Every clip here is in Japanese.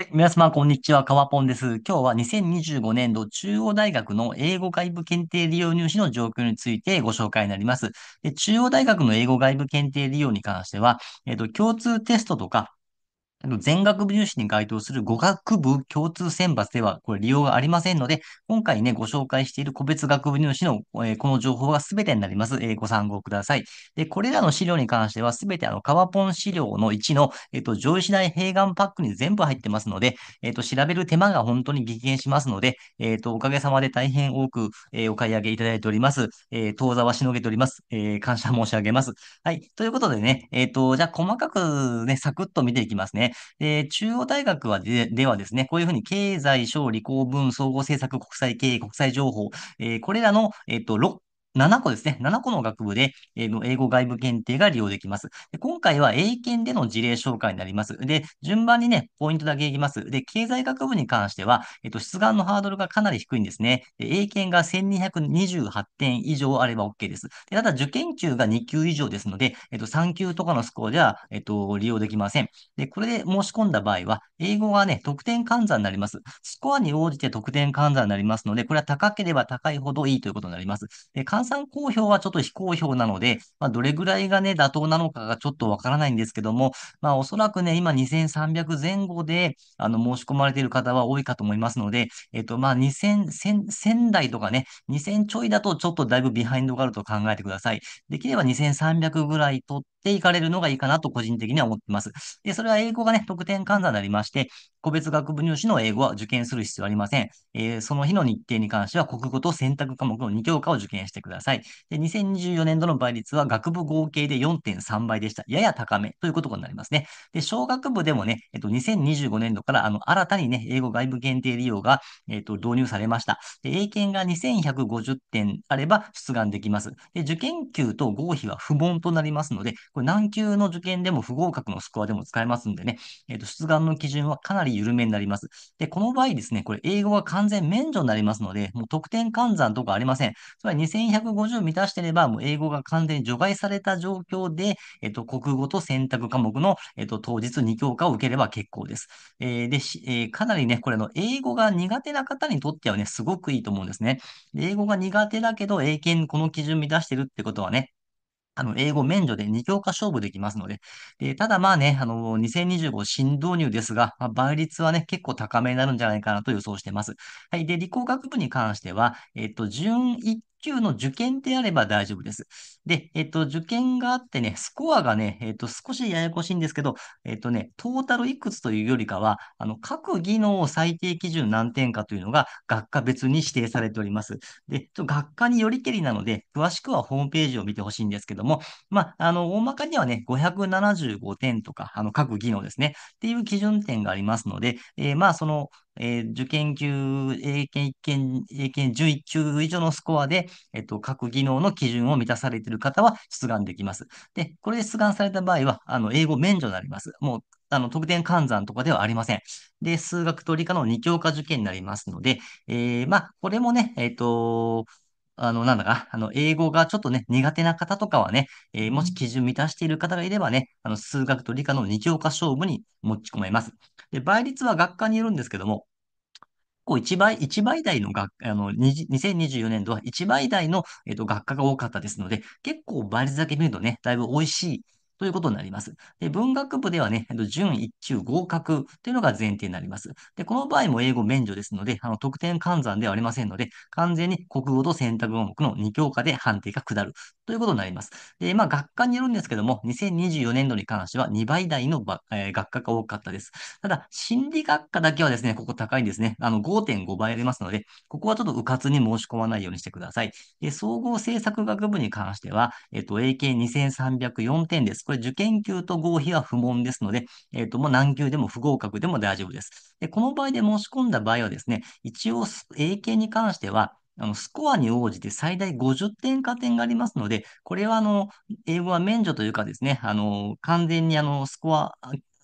はい、皆様、こんにちは。かわぽんです。今日は2025年度中央大学の英語外部検定利用入試の状況についてご紹介になります。で中央大学の英語外部検定利用に関しては、えっ、と、共通テストとか、あの、全学部入試に該当する語学部共通選抜では、これ利用がありませんので、今回ね、ご紹介している個別学部入試の、えー、この情報が全てになります、えー、ご参考ください。で、これらの資料に関しては、全てあの、カワポン資料の1の、えっ、ー、と、上位次第併願パックに全部入ってますので、えっ、と、調べる手間が本当に激減しますので、えっ、と、おかげさまで大変多く、えお買い上げいただいております。え当座はしのげております。え感謝申し上げます。はい。ということでね、えっ、と、じゃあ細かくね、サクッと見ていきますね。で、えー、中央大学はでではですね、こういうふうに経済、小、理工、文、総合政策、国際経営、国際情報、えー、これらの、えっ、ー、と、6 7個ですね。7個の学部で、えー、英語外部検定が利用できます。で今回は英検での事例紹介になります。で、順番にね、ポイントだけいきます。で、経済学部に関しては、えっ、ー、と、出願のハードルがかなり低いんですね。英検が1228点以上あれば OK です。でただ、受験級が2級以上ですので、えっ、ー、と、3級とかのスコアでは、えっ、ー、と、利用できません。で、これで申し込んだ場合は、英語がね、得点換算になります。スコアに応じて得点換算になりますので、これは高ければ高いほどいいということになります。で換算公表はちょっと非公表なので、まあ、どれぐらいがね、妥当なのかがちょっとわからないんですけども、まあ、おそらくね、今2300前後で、あの、申し込まれている方は多いかと思いますので、えっと、まあ、2000、1000台とかね、2000ちょいだとちょっとだいぶビハインドがあると考えてください。できれば2300ぐらい取っていかれるのがいいかなと個人的には思ってます。で、それは英語がね、特典換算になりまして、個別学部入試の英語は受験する必要ありません。えー、その日の日程に関しては、国語と選択科目の2教科を受験してください。ください。で、2024年度の倍率は学部合計で4.3倍でした。やや高めということになりますね。で、小学部でもね、えっと、2025年度からあの新たにね、英語外部限定利用が、えっと、導入されました。で、英検が2150点あれば出願できます。で、受験級と合否は不問となりますので、これ何級の受験でも不合格のスコアでも使えますんでね、えっと、出願の基準はかなり緩めになります。で、この場合ですね、これ英語が完全免除になりますので、もう得点換算とかありません。それは2 1 0 250を満たしてれば、もう英語が完全に除外された状況で、えっと、国語と選択科目の、えっと、当日2教科を受ければ結構です。えー、で、えー、かなりね、これの、英語が苦手な方にとってはね、すごくいいと思うんですね。英語が苦手だけど、英検この基準満たしてるってことはね、あの、英語免除で2教科勝負できますので。で、ただまあね、あの、2025新導入ですが、まあ、倍率はね、結構高めになるんじゃないかなと予想してます。はい。で、理工学部に関しては、えっと、準級の受験であれば大丈夫です。で、えっと、受験があってね、スコアがね、えっと、少しややこしいんですけど、えっとね、トータルいくつというよりかは、あの、各技能最低基準何点かというのが学科別に指定されております。で、学科によりけりなので、詳しくはホームページを見てほしいんですけども、まあ、あの、大まかにはね、575点とか、あの、各技能ですね、っていう基準点がありますので、えー、まあ、その、えー、受験級、英検1検、英検11級以上のスコアで、えっと、各技能の基準を満たされている方は出願できます。で、これで出願された場合は、あの、英語免除になります。もう、あの、特典換算とかではありません。で、数学と理科の2教科受験になりますので、えー、まあ、これもね、えっ、ー、と、あの、なんだか、あの、英語がちょっとね、苦手な方とかはね、えー、もし基準満たしている方がいればね、あの、数学と理科の2教科勝負に持ち込めます。で、倍率は学科によるんですけども、構1倍、1倍台の学、あの、2024年度は1倍台の、えっと、学科が多かったですので、結構倍率だけ見るとね、だいぶ美味しいということになります。で、文学部ではね、準1級合格というのが前提になります。で、この場合も英語免除ですので、あの、得点換算ではありませんので、完全に国語と選択項目の2教科で判定が下るということになります。で、まあ、学科によるんですけども、2024年度に関しては2倍台の、えー、学科が多かったです。ただ、心理学科だけはですね、ここ高いんですね。あの、5.5倍ありますので、ここはちょっと迂闊に申し込まないようにしてください。で、総合政策学部に関しては、えっと、a k 2304点です。これ受験級と合否は不問ですので、えっ、ー、と、もう何級でも不合格でも大丈夫です。で、この場合で申し込んだ場合はですね、一応、英検に関しては、あの、スコアに応じて最大50点加点がありますので、これはあの、英語は免除というかですね、あの、完全にあの、スコア、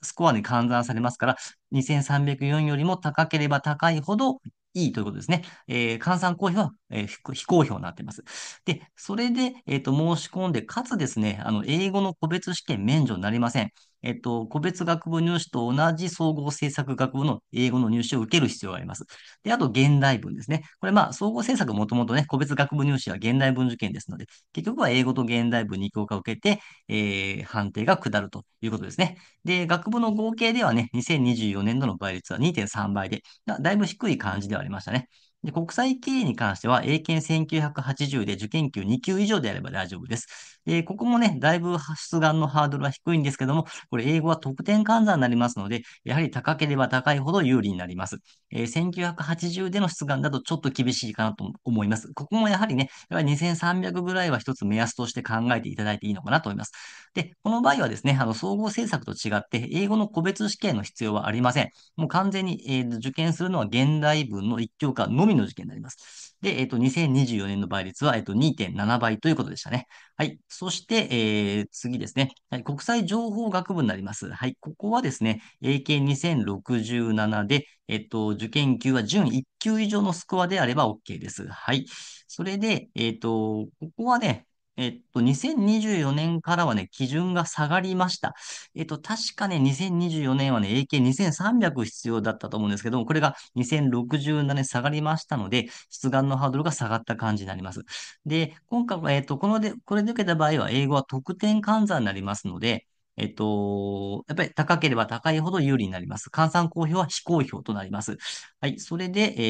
スコアに換算されますから、2304よりも高ければ高いほどいいということですね。えー、換算公表は、えー、非公表になっています。で、それで、えっ、ー、と、申し込んで、かつですね、あの、英語の個別試験免除になりません。えっと、個別学部入試と同じ総合政策学部の英語の入試を受ける必要があります。で、あと、現代文ですね。これ、まあ、総合政策もともとね、個別学部入試は現代文受験ですので、結局は英語と現代文に効果を受けて、えー、判定が下るということですね。で、学部の合計ではね、2024年度の倍率は2.3倍で、だいぶ低い感じではありましたね。で国際経営に関しては、英検1980で受験級2級以上であれば大丈夫です。えここもね、だいぶ出願のハードルは低いんですけども、これ英語は得点換算になりますので、やはり高ければ高いほど有利になります。えー、1980での出願だとちょっと厳しいかなと思います。ここもやはりね、やはり2300ぐらいは一つ目安として考えていただいていいのかなと思います。で、この場合はですね、あの、総合政策と違って、英語の個別試験の必要はありません。もう完全に、えー、受験するのは現代文の1教科のみの事件になります。で、えっ、ー、と、2024年の倍率は、えっ、ー、と、2.7倍ということでしたね。はい。そして、えー、次ですね。はい。国際情報学部になります。はい。ここはですね、英検2067で、えっ、ー、と、受験級は準1級以上のスコアであれば OK です。はい。それで、えっ、と、ここはね、えっと、2024年からはね、基準が下がりました。えっと、確かね、2024年はね、AK2300 必要だったと思うんですけども、これが2067年下がりましたので、出願のハードルが下がった感じになります。で、今回は、えっと、こので、これで受けた場合は、英語は得点換算になりますので、えっと、やっぱり高ければ高いほど有利になります。換算公表は非公表となります。はい。それで、え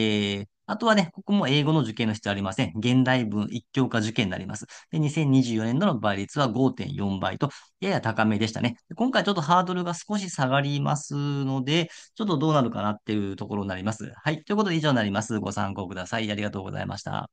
ー、あとはね、ここも英語の受験の必要ありません。現代文一教科受験になります。で、2024年度の倍率は5.4倍と、やや高めでしたね。今回ちょっとハードルが少し下がりますので、ちょっとどうなるかなっていうところになります。はい。ということで以上になります。ご参考ください。ありがとうございました。